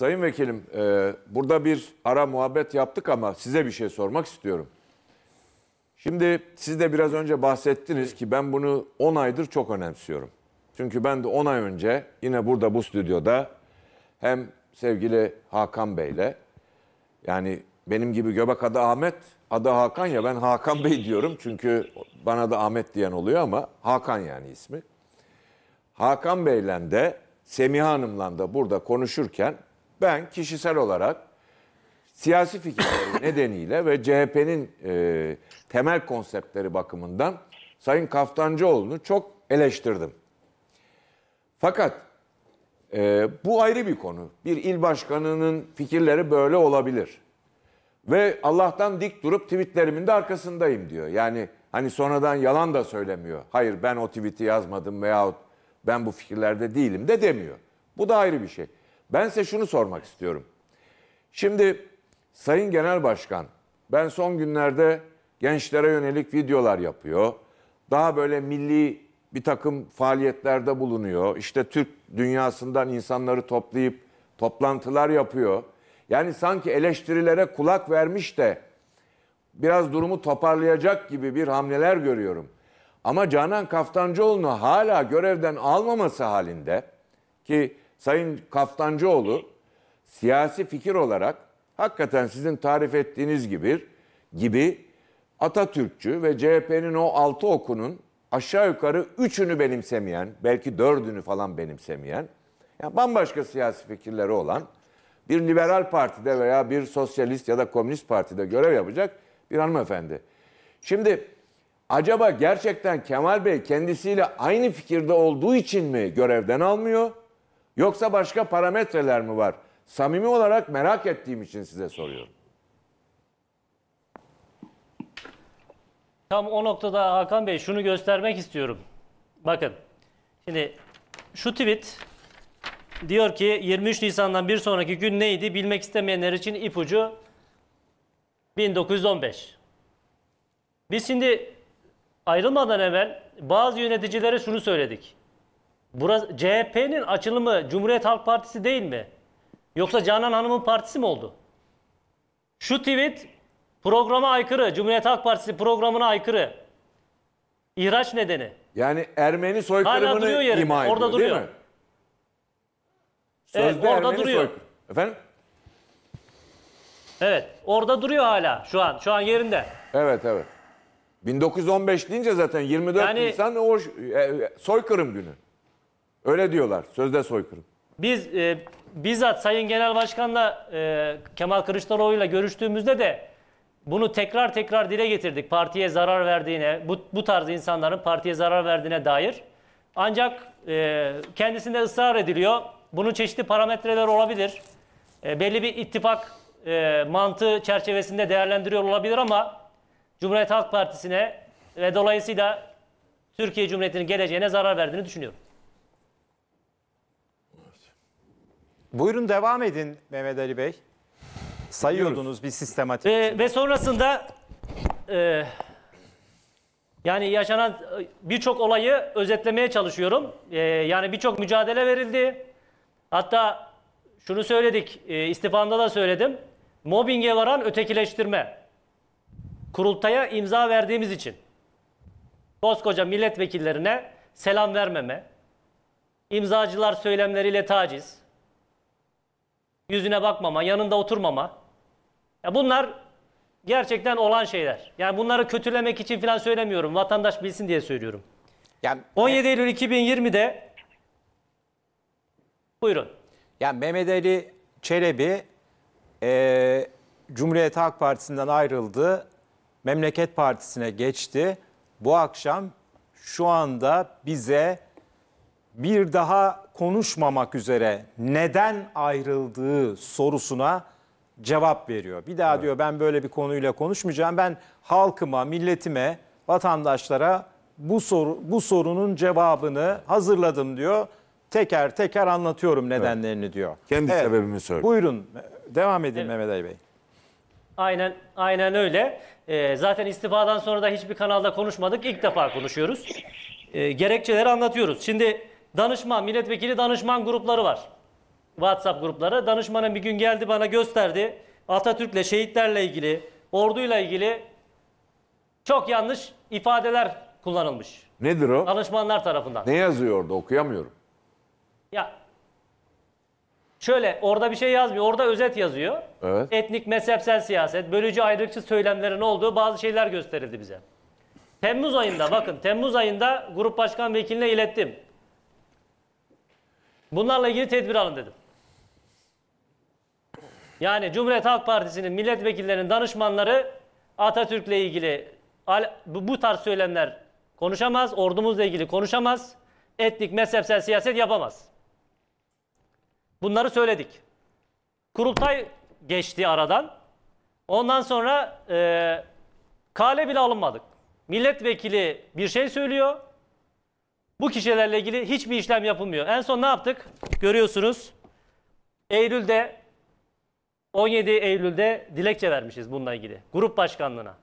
Sayın Vekilim, e, burada bir ara muhabbet yaptık ama size bir şey sormak istiyorum. Şimdi siz de biraz önce bahsettiniz ki ben bunu 10 aydır çok önemsiyorum. Çünkü ben de 10 ay önce yine burada bu stüdyoda hem sevgili Hakan Bey'le yani benim gibi göbek adı Ahmet, adı Hakan ya ben Hakan Bey diyorum çünkü bana da Ahmet diyen oluyor ama Hakan yani ismi. Hakan Bey'le de Semih Hanım'la da burada konuşurken ben kişisel olarak siyasi fikirleri nedeniyle ve CHP'nin e, temel konseptleri bakımından Sayın Kaftancıoğlu'nu çok eleştirdim. Fakat e, bu ayrı bir konu. Bir il başkanının fikirleri böyle olabilir. Ve Allah'tan dik durup tweetlerimin de arkasındayım diyor. Yani hani sonradan yalan da söylemiyor. Hayır ben o tweet'i yazmadım veyahut ben bu fikirlerde değilim de demiyor. Bu da ayrı bir şey. Ben size şunu sormak istiyorum. Şimdi Sayın Genel Başkan ben son günlerde gençlere yönelik videolar yapıyor. Daha böyle milli bir takım faaliyetlerde bulunuyor. İşte Türk dünyasından insanları toplayıp toplantılar yapıyor. Yani sanki eleştirilere kulak vermiş de biraz durumu toparlayacak gibi bir hamleler görüyorum. Ama Canan Kaftancıoğlu'nu hala görevden almaması halinde ki Sayın Kaftancıoğlu siyasi fikir olarak hakikaten sizin tarif ettiğiniz gibi gibi Atatürkçü ve CHP'nin o altı okunun aşağı yukarı üçünü benimsemeyen, belki dördünü falan benimsemeyen, yani bambaşka siyasi fikirleri olan bir liberal partide veya bir sosyalist ya da komünist partide görev yapacak bir hanımefendi. Şimdi acaba gerçekten Kemal Bey kendisiyle aynı fikirde olduğu için mi görevden almıyor? Yoksa başka parametreler mi var? Samimi olarak merak ettiğim için size soruyorum. Tam o noktada Hakan Bey şunu göstermek istiyorum. Bakın. Şimdi şu tweet diyor ki 23 Nisan'dan bir sonraki gün neydi bilmek istemeyenler için ipucu 1915. Biz şimdi ayrılmadan evvel bazı yöneticilere şunu söyledik. Burası CHP'nin açılımı Cumhuriyet Halk Partisi değil mi? Yoksa Canan Hanım'ın partisi mi oldu? Şu tweet programa aykırı. Cumhuriyet Halk Partisi programına aykırı. İhraç nedeni. Yani Ermeni soykırımını ima ediyor orada duruyor. değil mi? Sözde evet, orada Ermeni duruyor. Soykırım. Efendim? Evet, orada duruyor hala şu an. Şu an yerinde. Evet, evet. 1915 deyince zaten 24 yani, Nisan o e, e, soykırım günü. Öyle diyorlar. Sözde soykırım. Biz e, bizzat Sayın Genel Başkan'la e, Kemal Kılıçdaroğlu'yla görüştüğümüzde de bunu tekrar tekrar dile getirdik. Partiye zarar verdiğine, bu, bu tarz insanların partiye zarar verdiğine dair. Ancak e, kendisinde ısrar ediliyor. Bunun çeşitli parametreler olabilir. E, belli bir ittifak e, mantığı çerçevesinde değerlendiriyor olabilir ama Cumhuriyet Halk Partisi'ne ve dolayısıyla Türkiye Cumhuriyeti'nin geleceğine zarar verdiğini düşünüyorum. Buyurun devam edin Mehmet Ali Bey. Sayıyordunuz bir sistematik. Ee, şey. ve sonrasında e, yani yaşanan e, birçok olayı özetlemeye çalışıyorum. E, yani birçok mücadele verildi. Hatta şunu söyledik, e, istifamda da söyledim. Mobbinge varan ötekileştirme. Kurultaya imza verdiğimiz için. Koskoca milletvekillerine selam vermeme, imzacılar söylemleriyle taciz, yüzüne bakmama, yanında oturmama. Ya bunlar gerçekten olan şeyler. Yani bunları kötülemek için falan söylemiyorum. Vatandaş bilsin diye söylüyorum. Yani, 17 Eylül 2020'de buyurun. Yani Mehmet Ali Çelebi e, Cumhuriyet Halk Partisi'nden ayrıldı. Memleket Partisi'ne geçti. Bu akşam şu anda bize bir daha konuşmamak üzere neden ayrıldığı sorusuna cevap veriyor. Bir daha evet. diyor ben böyle bir konuyla konuşmayacağım. Ben halkıma, milletime, vatandaşlara bu soru bu sorunun cevabını hazırladım diyor. Teker teker anlatıyorum nedenlerini evet. diyor. Kendi evet. sebebimi söyle. Buyurun. Devam edin evet. Mehmet Ali Bey. Aynen aynen öyle. Ee, zaten istifadan sonra da hiçbir kanalda konuşmadık. İlk defa konuşuyoruz. Ee, gerekçeleri anlatıyoruz. Şimdi danışman, milletvekili danışman grupları var. WhatsApp grupları. Danışmanın bir gün geldi bana gösterdi. Atatürk'le, şehitlerle ilgili, orduyla ilgili çok yanlış ifadeler kullanılmış. Nedir o? Danışmanlar tarafından. Ne yazıyor orada okuyamıyorum. Ya şöyle orada bir şey yazmıyor. Orada özet yazıyor. Evet. Etnik, mezhepsel siyaset, bölücü ayrıkçı söylemlerin olduğu bazı şeyler gösterildi bize. Temmuz ayında bakın Temmuz ayında grup başkan vekiline ilettim. Bunlarla ilgili tedbir alın dedim. Yani Cumhuriyet Halk Partisi'nin milletvekillerinin danışmanları Atatürk'le ilgili bu tarz söylemler konuşamaz, ordumuzla ilgili konuşamaz, etnik, mezhepsel siyaset yapamaz. Bunları söyledik. Kurultay geçti aradan. Ondan sonra e, kale bile alınmadık. Milletvekili bir şey söylüyor. Bu kişilerle ilgili hiçbir işlem yapılmıyor. En son ne yaptık? Görüyorsunuz. Eylül'de 17 Eylül'de dilekçe vermişiz bununla ilgili. Grup başkanlığına.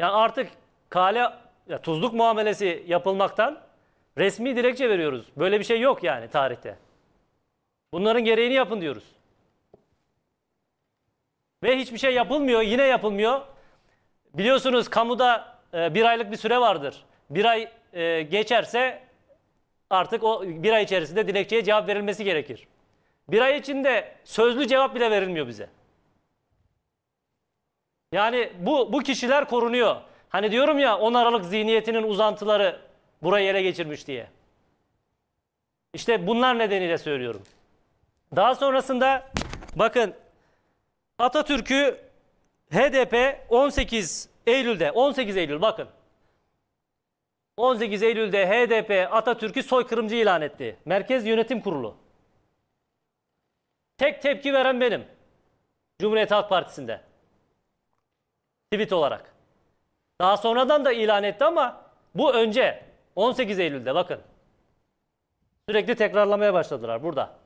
Yani artık kale ya tuzluk muamelesi yapılmaktan resmi dilekçe veriyoruz. Böyle bir şey yok yani tarihte. Bunların gereğini yapın diyoruz. Ve hiçbir şey yapılmıyor, yine yapılmıyor. Biliyorsunuz kamuda e, bir aylık bir süre vardır bir ay e, geçerse artık o bir ay içerisinde dilekçeye cevap verilmesi gerekir. Bir ay içinde sözlü cevap bile verilmiyor bize. Yani bu, bu kişiler korunuyor. Hani diyorum ya 10 Aralık zihniyetinin uzantıları burayı ele geçirmiş diye. İşte bunlar nedeniyle söylüyorum. Daha sonrasında bakın Atatürk'ü HDP 18 Eylül'de 18 Eylül bakın 18 Eylül'de HDP Atatürk'ü soykırımcı ilan etti. Merkez Yönetim Kurulu. Tek tepki veren benim. Cumhuriyet Halk Partisi'nde. Tweet olarak. Daha sonradan da ilan etti ama bu önce 18 Eylül'de bakın. Sürekli tekrarlamaya başladılar burada.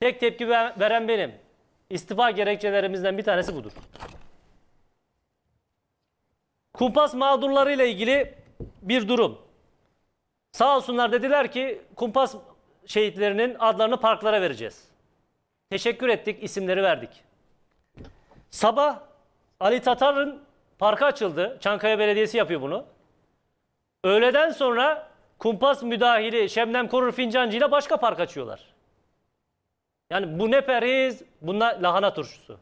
Tek tepki veren benim. İstifa gerekçelerimizden bir tanesi budur. Kumpas mağdurlarıyla ilgili bir durum. Sağ olsunlar dediler ki kumpas şehitlerinin adlarını parklara vereceğiz. Teşekkür ettik, isimleri verdik. Sabah Ali Tatar'ın parkı açıldı. Çankaya Belediyesi yapıyor bunu. Öğleden sonra kumpas müdahili Şemnem Korur Fincancı ile başka park açıyorlar. Yani bu ne periz, bunlar lahana turşusu.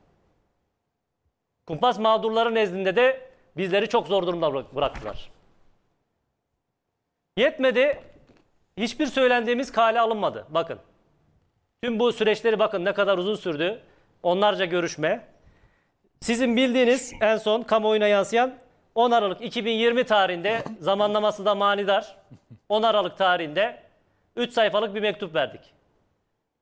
Kumpas mağdurları nezdinde de Bizleri çok zor durumda bıraktılar. Yetmedi. Hiçbir söylendiğimiz kale alınmadı. Bakın. Tüm bu süreçleri bakın ne kadar uzun sürdü. Onlarca görüşme. Sizin bildiğiniz en son kamuoyuna yansıyan 10 Aralık 2020 tarihinde zamanlaması da manidar. 10 Aralık tarihinde 3 sayfalık bir mektup verdik.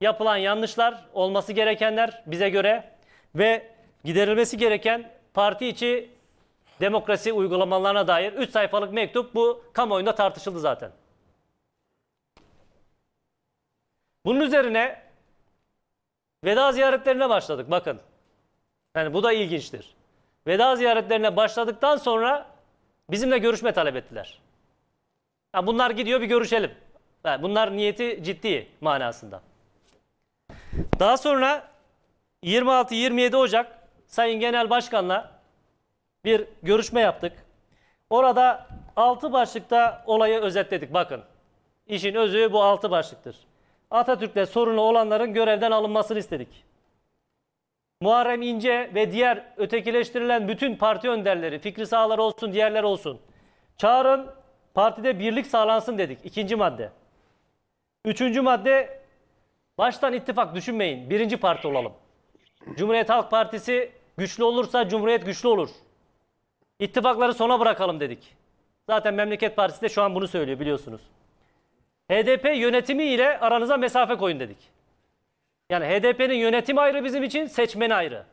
Yapılan yanlışlar, olması gerekenler bize göre ve giderilmesi gereken parti içi demokrasi uygulamalarına dair 3 sayfalık mektup bu kamuoyunda tartışıldı zaten. Bunun üzerine veda ziyaretlerine başladık bakın. Yani bu da ilginçtir. Veda ziyaretlerine başladıktan sonra bizimle görüşme talep ettiler. Yani bunlar gidiyor bir görüşelim. Yani bunlar niyeti ciddi manasında. Daha sonra 26-27 Ocak Sayın Genel Başkan'la bir görüşme yaptık. Orada altı başlıkta olayı özetledik. Bakın işin özü bu altı başlıktır. Atatürk'le sorunu olanların görevden alınmasını istedik. Muharrem İnce ve diğer ötekileştirilen bütün parti önderleri, fikri sağlar olsun, diğerler olsun. Çağırın, partide birlik sağlansın dedik. İkinci madde. Üçüncü madde, baştan ittifak düşünmeyin. Birinci parti olalım. Cumhuriyet Halk Partisi güçlü olursa Cumhuriyet güçlü olur. İttifakları sona bırakalım dedik. Zaten Memleket Partisi de şu an bunu söylüyor biliyorsunuz. HDP yönetimi ile aranıza mesafe koyun dedik. Yani HDP'nin yönetimi ayrı bizim için, seçmeni ayrı.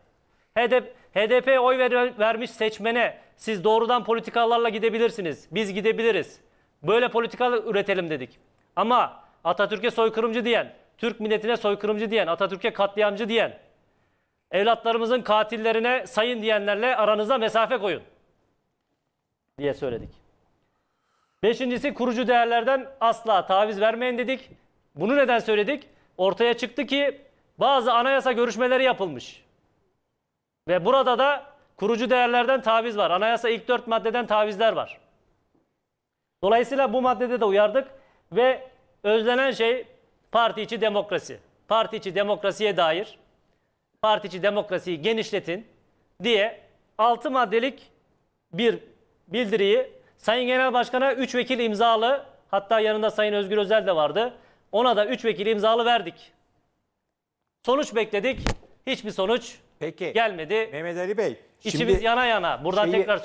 HDP, HDP'ye oy ver, vermiş seçmene siz doğrudan politikalarla gidebilirsiniz. Biz gidebiliriz. Böyle politikalar üretelim dedik. Ama Atatürk'e soykırımcı diyen, Türk milletine soykırımcı diyen, Atatürk'e katliamcı diyen, evlatlarımızın katillerine sayın diyenlerle aranıza mesafe koyun diye söyledik. Beşincisi kurucu değerlerden asla taviz vermeyin dedik. Bunu neden söyledik? Ortaya çıktı ki bazı anayasa görüşmeleri yapılmış. Ve burada da kurucu değerlerden taviz var. Anayasa ilk dört maddeden tavizler var. Dolayısıyla bu maddede de uyardık ve özlenen şey parti içi demokrasi. Parti içi demokrasiye dair parti içi demokrasiyi genişletin diye altı maddelik bir bildiriyi Sayın Genel Başkan'a 3 vekil imzalı hatta yanında Sayın Özgür Özel de vardı. Ona da 3 vekil imzalı verdik. Sonuç bekledik. Hiçbir sonuç Peki. gelmedi. Mehmet Ali Bey. İçimiz şimdi yana yana. Buradan şeyi- tekrar